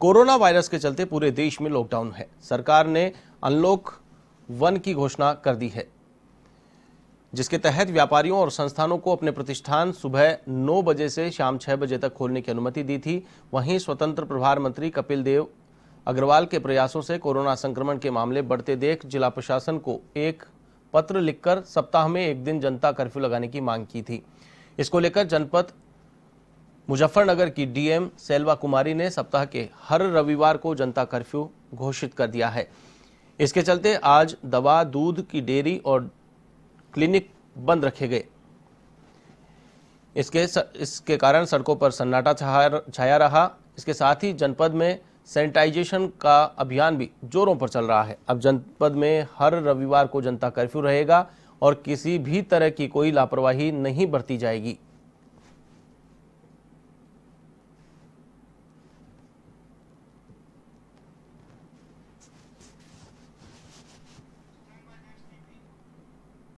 corona virus के चलते पूरे देश में लॉकडाउन है सरकार ने अनलॉक वन की घोषणा कर दी है जिसके तहत व्यापारियों और संस्थानों को अपने प्रतिष्ठान सुबह 9 बजे से शाम 6 बजे तक खोलने की अनुमति दी थी वहीं स्वतंत्र प्रभार मंत्री कपिल देव अग्रवाल के प्रयासों से कोरोना संक्रमण के मामले बढ़ते देख जिला प्रशासन को एक पत्र लिखकर सप्ताह में एक दिन जनता कर्फ्यू लगाने की मांग की थी इसको लेकर जनपद मुजफ्फरनगर की डीएम सेल्वा कुमारी ने सप्ताह के हर रविवार को जनता कर्फ्यू घोषित कर दिया है इसके चलते आज दवा दूध की डेयरी और क्लिनिक बंद रखे गए इसके इसके कारण सड़कों पर सन्नाटा छाया रहा इसके साथ ही जनपद में सैनिटाइजेशन का अभियान भी जोरों पर चल रहा है अब जनपद में हर रविवार को जनता कर्फ्यू रहेगा और किसी भी तरह की कोई लापरवाही नहीं बरती जाएगी